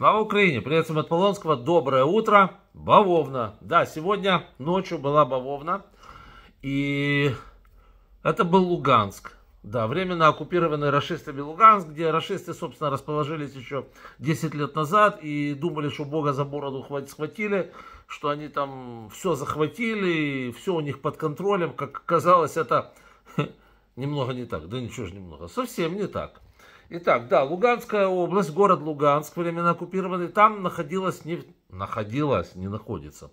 Слава Украине! Привет всем от Полонского. Доброе утро. Бавовна. Да, сегодня ночью была Бавовна. И это был Луганск. Да, временно оккупированный расистами Луганск, где расисты, собственно, расположились еще 10 лет назад и думали, что Бога за бороду схватили, что они там все захватили, и все у них под контролем. Как оказалось, это немного не так. Да ничего же немного. Совсем не так. Итак, да, Луганская область, город Луганск, временно оккупированный, там находилась, не находилась, не находится,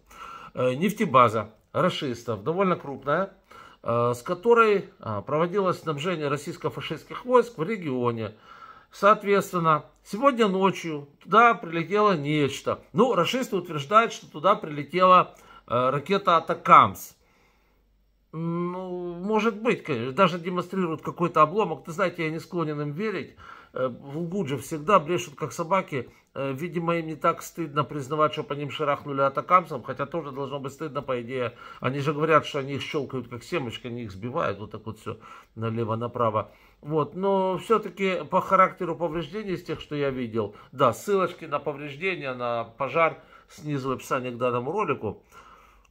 э, нефтебаза расистов, довольно крупная, э, с которой а, проводилось снабжение российско-фашистских войск в регионе. Соответственно, сегодня ночью туда прилетело нечто. Ну, расисты утверждают, что туда прилетела э, ракета «Атакамс». Ну, может быть, конечно. Даже демонстрируют какой-то обломок. Ты знаете, я не склонен им верить. Э, в Лгуджи всегда брешут, как собаки. Э, видимо, им не так стыдно признавать, что по ним шарахнули атакамцам, хотя тоже должно быть стыдно, по идее. Они же говорят, что они их щелкают, как семечки, они их сбивают, вот так вот все налево-направо. Вот, но все-таки по характеру повреждений из тех, что я видел, да, ссылочки на повреждения, на пожар снизу в описании к данному ролику.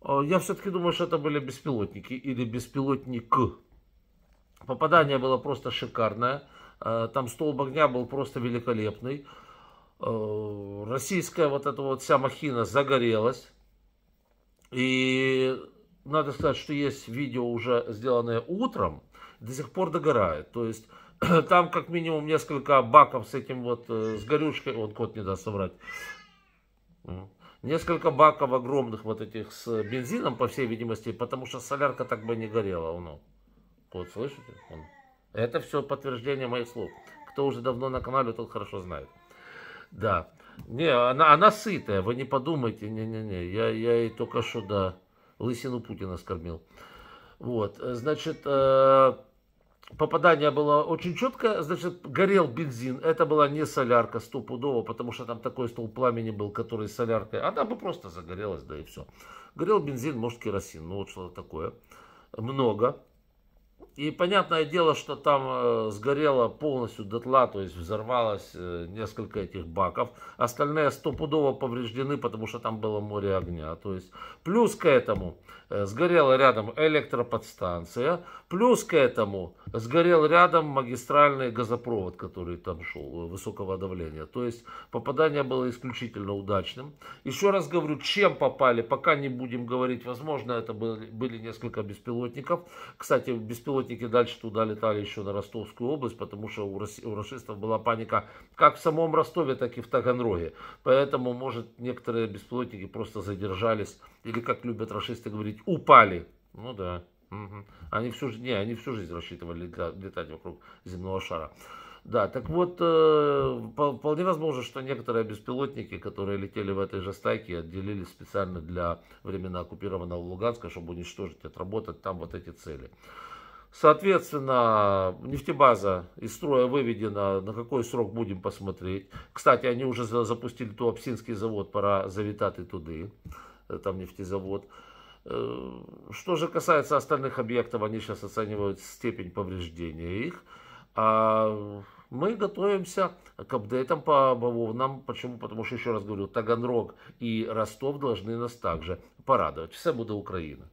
А, я все-таки думаю, что это были беспилотники или беспилотник. Попадание было просто шикарное. А, там столб огня был просто великолепный. А, российская вот эта вот вся махина загорелась. И надо сказать, что есть видео уже сделанное утром, до сих пор догорает. То есть там как минимум несколько баков с этим вот, э, с горючкой, вот кот не даст соврать. Несколько баков огромных вот этих с бензином, по всей видимости, потому что солярка так бы не горела. Ну, вот слышите? Он. Это все подтверждение моих слов. Кто уже давно на канале, тот хорошо знает. Да. Не, она, она сытая, вы не подумайте. Не-не-не, я, я ей только что, да, лысину Путина скормил. Вот, значит, э, попадание было очень четкое, значит, горел бензин, это была не солярка стопудово, потому что там такой стол пламени был, который соляркой, она бы просто загорелась, да и все. Горел бензин, может, керосин, ну вот что-то такое. Много. И понятное дело, что там э, сгорело полностью дотла, то есть взорвалось э, несколько этих баков. Остальные стопудово повреждены, потому что там было море огня. То есть плюс к этому э, сгорела рядом электроподстанция, плюс к этому сгорел рядом магистральный газопровод, который там шел, э, высокого давления. То есть попадание было исключительно удачным. Еще раз говорю, чем попали, пока не будем говорить. Возможно, это были, были несколько беспилотников. Кстати, беспилотники дальше туда летали еще на Ростовскую область, потому что у, у расистов была паника как в самом Ростове, так и в Таганроге. Поэтому, может, некоторые беспилотники просто задержались или, как любят расисты говорить, упали. Ну да. Они, всю, жизнь не, они всю жизнь рассчитывали летать вокруг земного шара. Да, так вот, э, вполне возможно, что некоторые беспилотники, которые летели в этой же стайке, отделились специально для временно оккупированного Луганска, чтобы уничтожить, отработать там вот эти цели. Соответственно, нефтебаза из строя выведена, на какой срок будем посмотреть. Кстати, они уже запустили Туапсинский завод, пора завитать и туды, э, там нефтезавод. Э, что же касается остальных объектов, они сейчас оценивают степень повреждения их. А мы готовимся к апдейтам по бавовнам. Почему? Потому что, еще раз говорю, Таганрог и Ростов должны нас также порадовать. Все будет Украина.